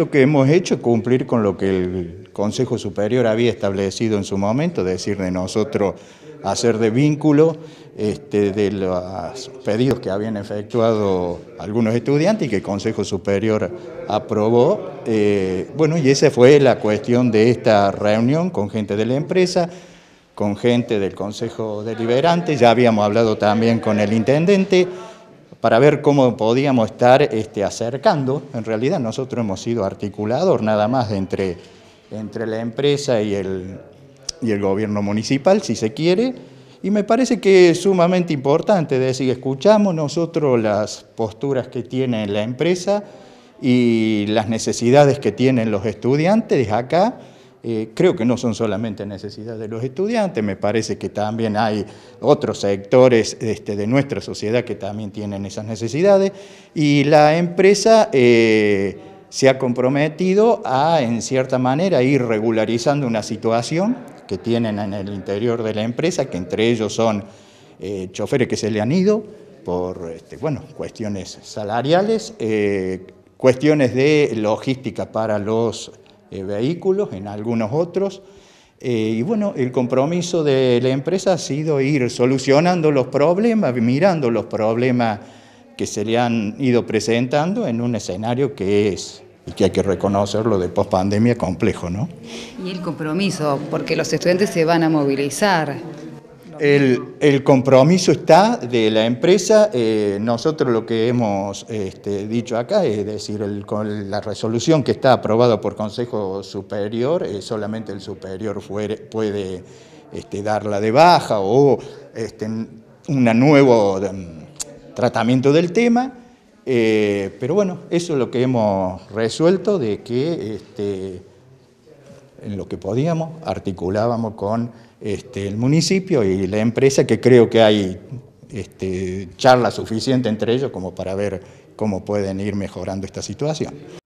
Lo que hemos hecho es cumplir con lo que el Consejo Superior había establecido en su momento, es decir, de nosotros hacer de vínculo este, de los pedidos que habían efectuado algunos estudiantes y que el Consejo Superior aprobó. Eh, bueno, y esa fue la cuestión de esta reunión con gente de la empresa, con gente del Consejo Deliberante, ya habíamos hablado también con el Intendente para ver cómo podíamos estar este, acercando. En realidad nosotros hemos sido articulador nada más entre, entre la empresa y el, y el gobierno municipal, si se quiere. Y me parece que es sumamente importante decir, escuchamos nosotros las posturas que tiene la empresa y las necesidades que tienen los estudiantes acá eh, creo que no son solamente necesidades de los estudiantes, me parece que también hay otros sectores este, de nuestra sociedad que también tienen esas necesidades y la empresa eh, se ha comprometido a, en cierta manera, ir regularizando una situación que tienen en el interior de la empresa, que entre ellos son eh, choferes que se le han ido por este, bueno, cuestiones salariales, cuestiones de logística para los eh, vehículos, en algunos otros. Eh, y bueno, el compromiso de la empresa ha sido ir solucionando los problemas, mirando los problemas que se le han ido presentando en un escenario que es y que hay que reconocerlo de pospandemia complejo, ¿no? Y el compromiso, porque los estudiantes se van a movilizar. El, compromiso está de la empresa. Eh, nosotros lo que hemos este, dicho acá es decir, con la resolución que está aprobada por Consejo Superior, eh, solamente el superior puede este, dar la de baja o este, un nuevo um, tratamiento del tema. Eh, pero bueno, eso es lo que hemos resuelto de que en lo que podíamos, articulábamos con este, el municipio y la empresa, que creo que hay este, charla suficiente entre ellos como para ver cómo pueden ir mejorando esta situación.